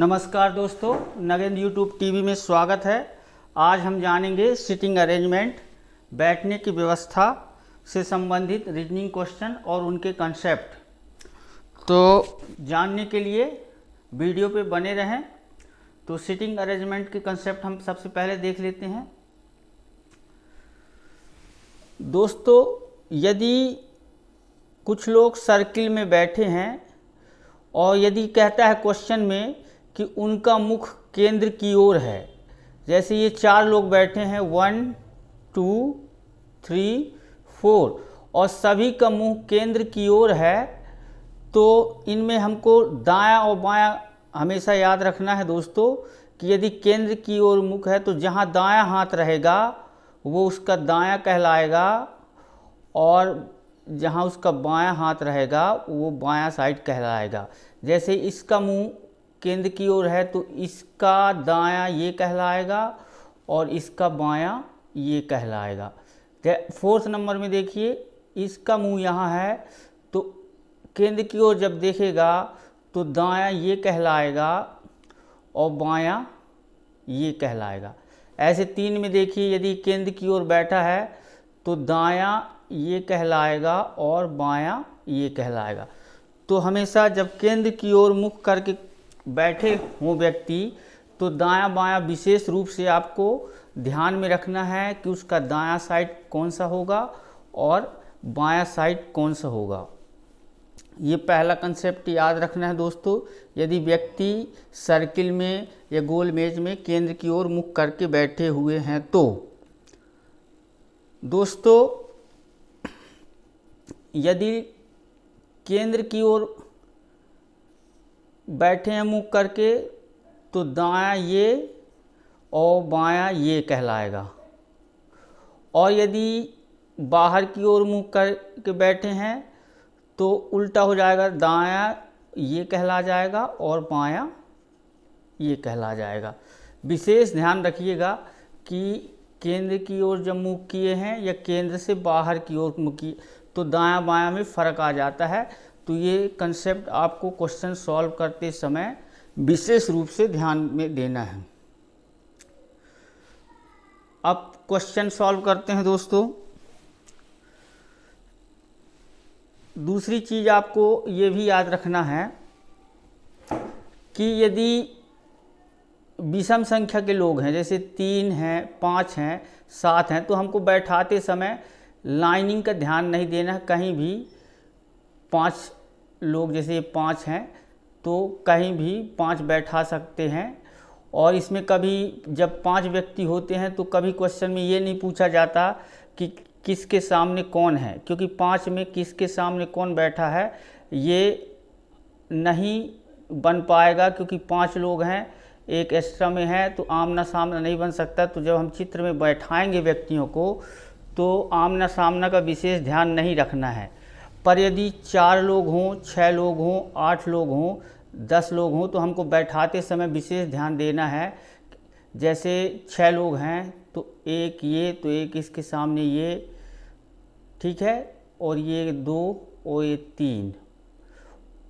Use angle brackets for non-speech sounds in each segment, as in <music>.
नमस्कार दोस्तों Nagendra YouTube TV में स्वागत है आज हम जानेंगे सिटिंग अरेंजमेंट बैठने की व्यवस्था से संबंधित रीजनिंग क्वेश्चन और उनके कंसेप्ट तो जानने के लिए वीडियो पे बने रहें तो सिटिंग अरेंजमेंट के कंसेप्ट हम सबसे पहले देख लेते हैं दोस्तों यदि कुछ लोग सर्किल में बैठे हैं और यदि कहता है क्वेश्चन में कि उनका मुख केंद्र की ओर है जैसे ये चार लोग बैठे हैं वन टू थ्री फोर और सभी का मुंह केंद्र की ओर है तो इनमें हमको दायां और बायां हमेशा याद रखना है दोस्तों कि यदि केंद्र की ओर मुख है तो जहाँ दायां हाथ रहेगा वो उसका दायां कहलाएगा और जहाँ उसका बायां हाथ रहेगा वो बायां साइड कहलाएगा जैसे इसका मुंह केंद्र की ओर है तो इसका दायां ये कहलाएगा और इसका बायां ये कहलाएगा फोर्थ नंबर में देखिए इसका मुंह यहाँ है तो केंद्र की ओर जब देखेगा तो दायां ये कहलाएगा और बायां ये कहलाएगा ऐसे तीन में देखिए यदि केंद्र की ओर बैठा है तो दायां ये कहलाएगा और बायां ये कहलाएगा तो हमेशा जब केंद्र की ओर मुख करके बैठे हों व्यक्ति तो दाया बाया विशेष रूप से आपको ध्यान में रखना है कि उसका दाया साइड कौन सा होगा और बाया साइड कौन सा होगा ये पहला कंसेप्ट याद रखना है दोस्तों यदि व्यक्ति सर्किल में या गोल मेज में केंद्र की ओर मुख करके बैठे हुए हैं तो दोस्तों यदि केंद्र की ओर बैठे हैं मुँह करके तो दाया ये और बाया ये कहलाएगा और यदि बाहर की ओर मुँह करके बैठे हैं तो उल्टा हो जाएगा दाया ये कहला जाएगा और बाया ये कहला जाएगा विशेष ध्यान रखिएगा कि केंद्र की ओर जब मुख किए हैं या केंद्र से बाहर की ओर मुख किए तो दाया बाया में फ़र्क आ जाता है तो ये कंसेप्ट आपको क्वेश्चन सॉल्व करते समय विशेष रूप से ध्यान में देना है अब क्वेश्चन सॉल्व करते हैं दोस्तों दूसरी चीज़ आपको ये भी याद रखना है कि यदि विषम संख्या के लोग हैं जैसे तीन हैं पाँच हैं सात हैं तो हमको बैठाते समय लाइनिंग का ध्यान नहीं देना कहीं भी पाँच लोग जैसे पाँच हैं तो कहीं भी पाँच बैठा सकते हैं और इसमें कभी जब पांच व्यक्ति होते हैं तो कभी क्वेश्चन में ये नहीं पूछा जाता कि किसके सामने कौन है क्योंकि पांच में किसके सामने कौन बैठा है ये नहीं बन पाएगा क्योंकि पांच लोग हैं एक एक्स्ट्रा में है तो आमना सामना नहीं बन सकता तो जब हम चित्र में बैठाएंगे व्यक्तियों को तो आमना सामना का विशेष ध्यान नहीं रखना है पर यदि चार लोग हों छः लोग हों आठ लोग हों दस लोग हों तो हमको बैठाते समय विशेष ध्यान देना है जैसे छः लोग हैं तो एक ये तो एक इसके सामने ये ठीक है और ये दो और ये तीन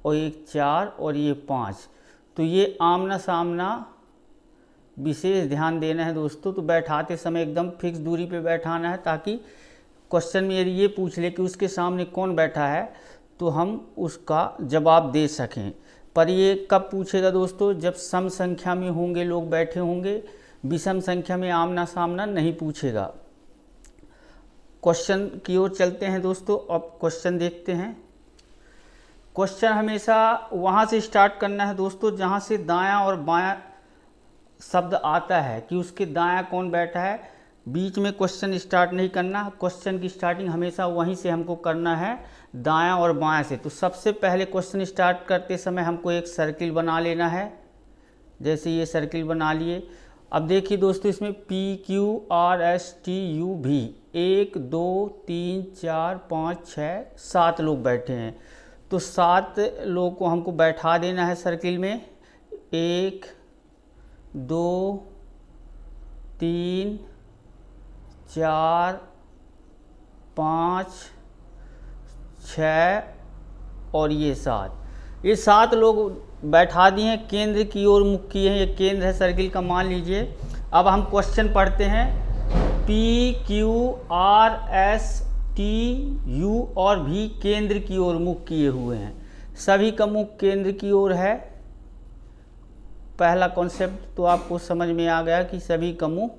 और एक चार और ये पाँच तो ये आमना सामना विशेष ध्यान देना है दोस्तों तो बैठाते समय एकदम फिक्स दूरी पे बैठाना है ताकि क्वेश्चन में यदि ये पूछ ले कि उसके सामने कौन बैठा है तो हम उसका जवाब दे सकें पर ये कब पूछेगा दोस्तों जब सम संख्या में होंगे लोग बैठे होंगे विषम संख्या में आमना सामना नहीं पूछेगा क्वेश्चन की ओर चलते हैं दोस्तों अब क्वेश्चन देखते हैं क्वेश्चन हमेशा वहाँ से स्टार्ट करना है दोस्तों जहाँ से दायां और बायां शब्द आता है कि उसके दायां कौन बैठा है बीच में क्वेश्चन स्टार्ट नहीं करना क्वेश्चन की स्टार्टिंग हमेशा वहीं से हमको करना है दायां और बाया से तो सबसे पहले क्वेश्चन स्टार्ट करते समय हमको एक सर्किल बना लेना है जैसे ये सर्किल बना लिए अब देखिए दोस्तों इसमें P Q R S T U भी एक दो तीन चार पाँच छः सात लोग बैठे हैं तो सात लोग को हमको बैठा देना है सर्किल में एक दो तीन चार पाँच छ और ये सात ये सात लोग बैठा दिए हैं केंद्र की ओर मुख किए हैं ये केंद्र है सर्किल का मान लीजिए अब हम क्वेश्चन पढ़ते हैं P Q R S T U और भी केंद्र की ओर मुख किए हुए हैं सभी का मुख केंद्र की ओर है पहला कॉन्सेप्ट तो आपको समझ में आ गया कि सभी का मुख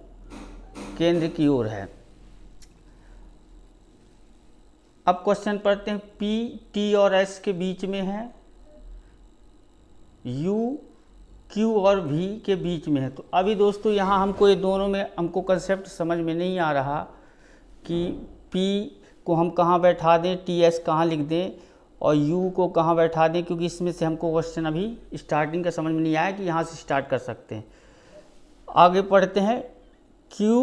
केंद्र की ओर है अब क्वेश्चन पढ़ते हैं पी टी और एस के बीच में है यू क्यू और वी के बीच में है तो अभी दोस्तों यहाँ हमको ये दोनों में हमको कंसेप्ट समझ में नहीं आ रहा कि पी को हम कहाँ बैठा दें टी एस कहाँ लिख दें और यू को कहाँ बैठा दें क्योंकि इसमें से हमको क्वेश्चन अभी स्टार्टिंग का समझ में नहीं आया कि यहाँ से स्टार्ट कर सकते हैं आगे पढ़ते हैं क्यू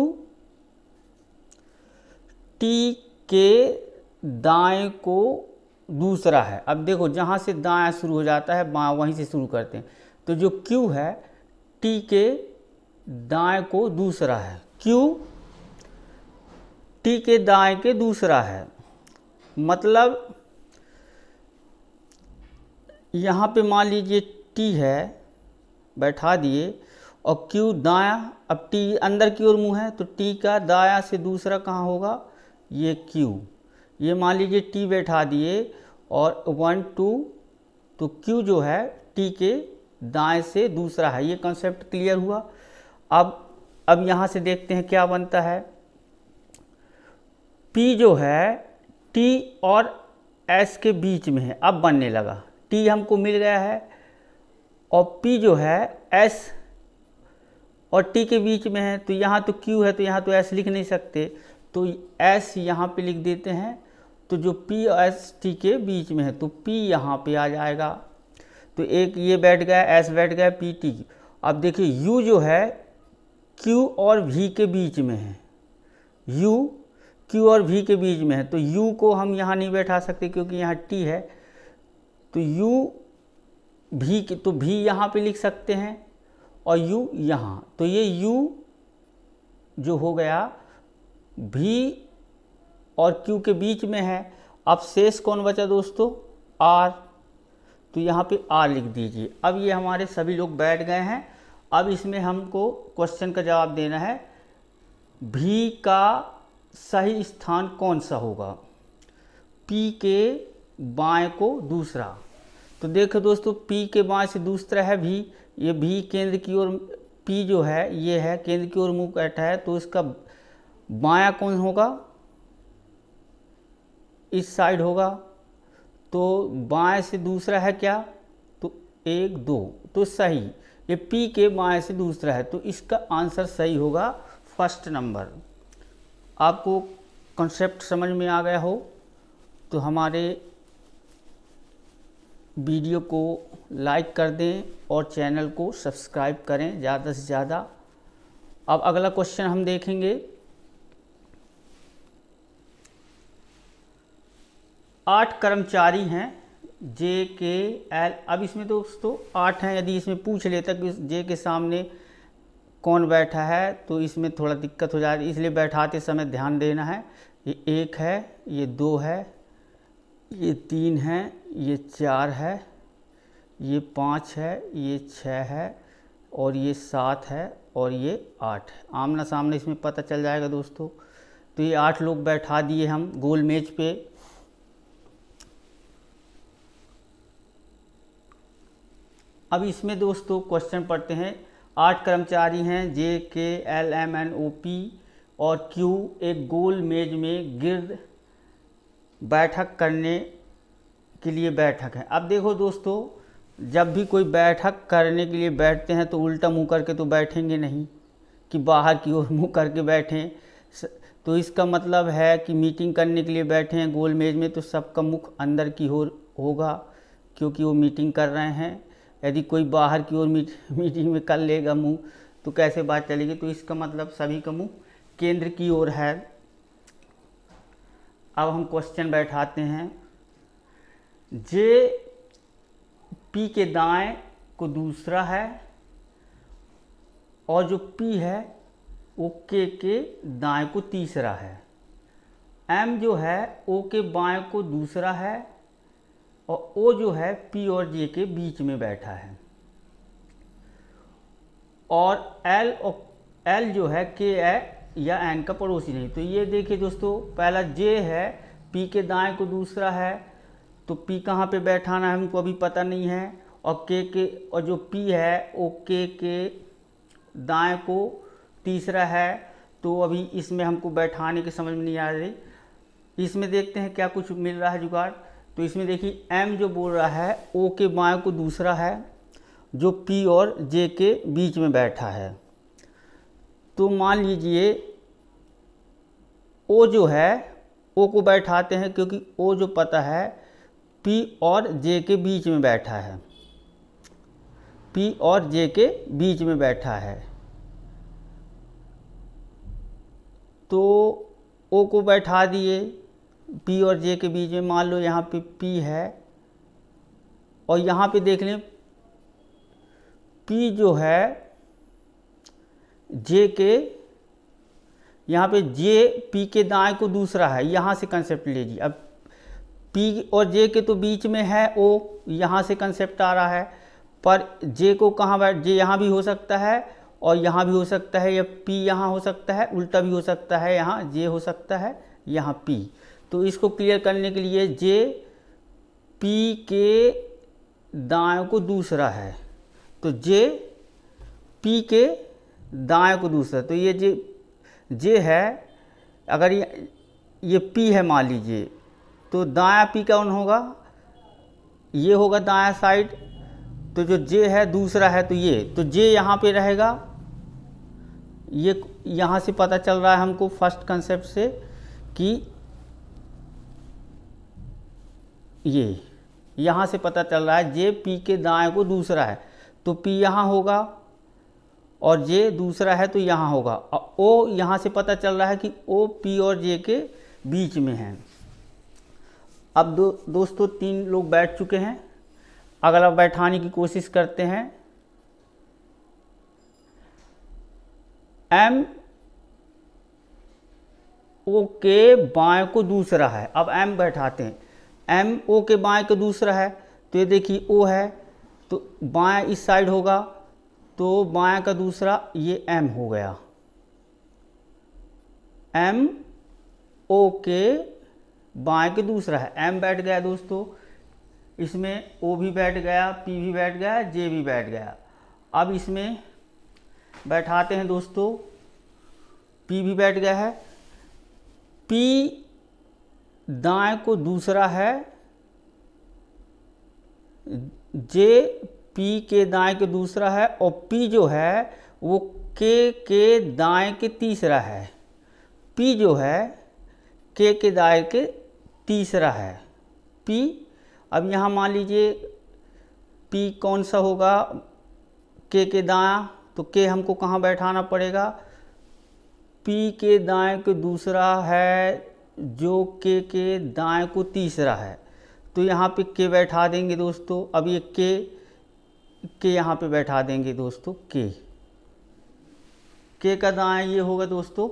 टी के दाएं को दूसरा है अब देखो जहां से दाया शुरू हो जाता है बाँ वहीं से शुरू करते हैं तो जो क्यू है टी के दाएं को दूसरा है क्यू टी के दाएं के दूसरा है मतलब यहाँ पे मान लीजिए टी है बैठा दिए और क्यू दाया अब टी अंदर की ओर मुंह है तो टी का दाया से दूसरा कहाँ होगा ये Q ये मान लीजिए T बैठा दिए और वन टू तो Q जो है T के दाएं से दूसरा है ये कंसेप्ट क्लियर हुआ अब अब यहाँ से देखते हैं क्या बनता है P जो है T और S के बीच में है अब बनने लगा T हमको मिल गया है और P जो है S और T के बीच में है तो यहाँ तो Q है तो यहाँ तो S लिख नहीं सकते तो एस यहाँ पे लिख देते हैं तो जो पी और एस टी के बीच में है तो पी यहाँ पे आ जाएगा तो एक ये बैठ गया एस बैठ गया पी टी अब देखिए यू जो है क्यू और वी के बीच में है यू क्यू और वी के बीच में है तो यू को हम यहाँ नहीं बैठा सकते क्योंकि यहाँ टी है तो यू भी तो भी यहाँ पे लिख सकते हैं और यू यहाँ तो ये यू जो हो गया भी और क्यू के बीच में है अब शेष कौन बचा दोस्तों आर तो यहाँ पे आर लिख दीजिए अब ये हमारे सभी लोग बैठ गए हैं अब इसमें हमको क्वेश्चन का जवाब देना है भी का सही स्थान कौन सा होगा पी के बाएं को दूसरा तो देखो दोस्तों पी के बाएं से दूसरा है भी ये भी केंद्र की ओर पी जो है ये है केंद्र की ओर मुँह बैठा है तो इसका बाया कौन होगा इस साइड होगा तो बाएं से दूसरा है क्या तो एक दो तो सही ये पी के बाएं से दूसरा है तो इसका आंसर सही होगा फर्स्ट नंबर आपको कंसेप्ट समझ में आ गया हो तो हमारे वीडियो को लाइक कर दें और चैनल को सब्सक्राइब करें ज़्यादा से ज़्यादा अब अगला क्वेश्चन हम देखेंगे आठ कर्मचारी हैं जे के एल अब इसमें तो दोस्तों आठ हैं यदि इसमें पूछ लेता कि जे के सामने कौन बैठा है तो इसमें थोड़ा दिक्कत हो जाती है इसलिए बैठाते समय ध्यान देना है ये एक है ये दो है ये तीन है ये चार है ये पाँच है ये छः है और ये सात है और ये आठ है आमना सामने इसमें पता चल जाएगा दोस्तों तो ये आठ लोग बैठा दिए हम गोल मेज पे अब इसमें दोस्तों क्वेश्चन पढ़ते हैं आठ कर्मचारी हैं J K L M N O P और क्यू एक गोल मेज में गिर्द बैठक करने के लिए बैठक है अब देखो दोस्तों जब भी कोई बैठक करने के लिए बैठते हैं तो उल्टा मुंह करके तो बैठेंगे नहीं कि बाहर की ओर मुंह करके बैठें तो इसका मतलब है कि मीटिंग करने के लिए बैठे हैं गोल मेज में तो सबका मुख अंदर की ओर हो, होगा क्योंकि वो मीटिंग कर रहे हैं यदि कोई बाहर की ओर मीट, <laughs> मीटिंग में कर लेगा मुंह तो कैसे बात चलेगी तो इसका मतलब सभी का मुंह केंद्र की ओर है अब हम क्वेश्चन बैठाते हैं जे पी के दाएं को दूसरा है और जो पी है वो के के दाएं को तीसरा है एम जो है ओ के बाएं को दूसरा है और ओ जो है पी और जे के बीच में बैठा है और एल और एल जो है के ए या एन का पड़ोसी नहीं तो ये देखिए दोस्तों पहला जे है पी के दाएं को दूसरा है तो पी कहाँ पे बैठाना है हमको अभी पता नहीं है और के के और जो पी है वो के के दाएं को तीसरा है तो अभी इसमें हमको बैठाने की समझ में नहीं आ रही इसमें देखते हैं क्या कुछ मिल रहा है जुगाड़ तो इसमें देखिए एम जो बोल रहा है ओ के बाएं को दूसरा है जो पी और जे के बीच में बैठा है तो मान लीजिए ओ जो है ओ को बैठाते हैं क्योंकि ओ जो पता है पी और जे के बीच में बैठा है पी और जे के बीच में बैठा है तो ओ को बैठा दिए पी और जे के बीच में मान लो यहाँ पे पी है और यहाँ पे देख लें पी जो है जे के यहाँ पे जे पी के दाएं को दूसरा है यहाँ से कंसेप्ट लीजिए अब पी और जे के तो बीच में है ओ यहाँ से कंसेप्ट आ रहा है पर जे को कहाँ बैठ जे यहाँ भी हो सकता है और यहाँ भी हो सकता है या पी यहाँ हो सकता है उल्टा भी हो सकता है यहाँ जे हो सकता है यहाँ पी तो इसको क्लियर करने के लिए जे पी के दाए को दूसरा है तो जे पी के दाएँ को दूसरा तो ये जे जे है अगर ये ये पी है मान लीजिए तो दाया पी कौन होगा ये होगा दाया साइड तो जो जे है दूसरा है तो ये तो जे यहाँ पे रहेगा ये यहाँ से पता चल रहा है हमको फर्स्ट कंसेप्ट से कि ये यहाँ से पता चल रहा है जे पी के दाएँ को दूसरा है तो पी यहाँ होगा और जे दूसरा है तो यहाँ होगा और ओ यहाँ से पता चल रहा है कि ओ पी और जे के बीच में है अब दो दोस्तों तीन लोग बैठ चुके हैं अगला बैठाने की कोशिश करते हैं एम ओ के बाएँ को दूसरा है अब एम बैठाते हैं एम ओ के बाएं का दूसरा है तो ये देखिए ओ है तो बाएं इस साइड होगा तो बाएं का दूसरा ये एम हो गया एम ओ के बाएं के दूसरा है एम बैठ गया दोस्तों इसमें ओ भी बैठ गया पी भी बैठ गया जे भी बैठ गया अब इसमें बैठाते हैं दोस्तों पी भी बैठ गया है पी दाएं को दूसरा है जे पी के दाएं के दूसरा है और पी जो है वो के के दाएं के तीसरा है पी जो है के के दाएं के तीसरा है पी अब यहाँ मान लीजिए पी कौन सा होगा के के दाया तो के हमको कहाँ बैठाना पड़ेगा पी के दाएं के दूसरा है जो के के दाएं को तीसरा है तो यहाँ पे के बैठा देंगे दोस्तों अब ये के के यहाँ पे बैठा देंगे दोस्तों के के का दाएं ये होगा दोस्तों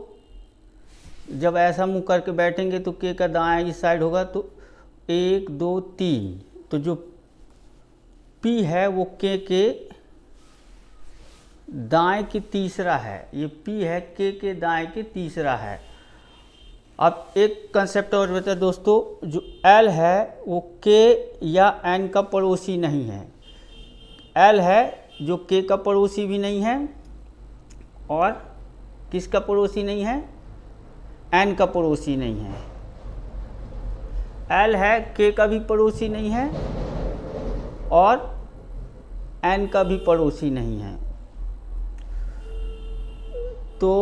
जब ऐसा मुँह करके बैठेंगे तो के का दाएं इस साइड होगा तो एक दो तीन तो जो पी है वो के के दाएं के तीसरा है ये पी है के के दाएँ के तीसरा है अब एक कंसेप्ट और बताए दोस्तों जो एल है वो के या एन का पड़ोसी नहीं है एल है जो के का पड़ोसी भी नहीं है और किसका पड़ोसी नहीं है एन का पड़ोसी नहीं है एल है के का भी पड़ोसी नहीं है और एन का भी पड़ोसी नहीं है तो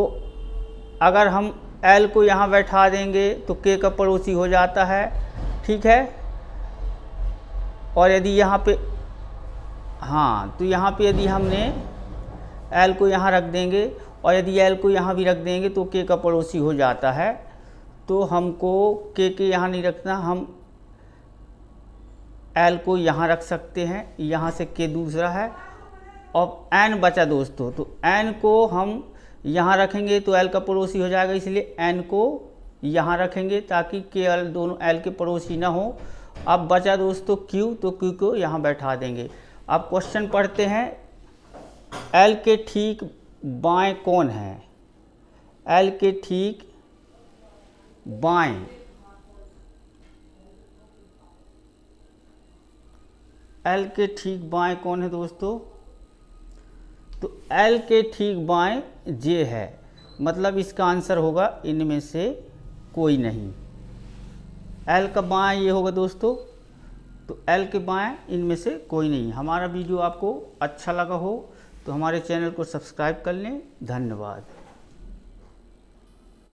अगर हम एल को यहाँ बैठा देंगे तो के का पड़ोसी हो जाता है ठीक है और यदि यहाँ पे हाँ तो यहाँ पे यदि हमने एल को यहाँ रख देंगे और यदि एल को यहाँ भी रख देंगे तो के का पड़ोसी हो जाता है तो हमको के के यहाँ नहीं रखना हम एल को यहाँ रख सकते हैं यहाँ से के दूसरा है और एन बचा दोस्तों तो एन को हम यहाँ रखेंगे तो एल का पड़ोसी हो जाएगा इसलिए एन को यहाँ रखेंगे ताकि के एल दोनों एल के पड़ोसी ना हो अब बचा दोस्तों क्यू तो क्यू को यहाँ बैठा देंगे अब क्वेश्चन पढ़ते हैं एल के ठीक बाएं कौन है एल के ठीक बाएं एल के ठीक बाएं कौन है दोस्तों एल के ठीक बाएं जे है मतलब इसका आंसर होगा इनमें से कोई नहीं एल का बाएं ये होगा दोस्तों तो एल के बाएं इनमें से कोई नहीं हमारा वीडियो आपको अच्छा लगा हो तो हमारे चैनल को सब्सक्राइब कर लें धन्यवाद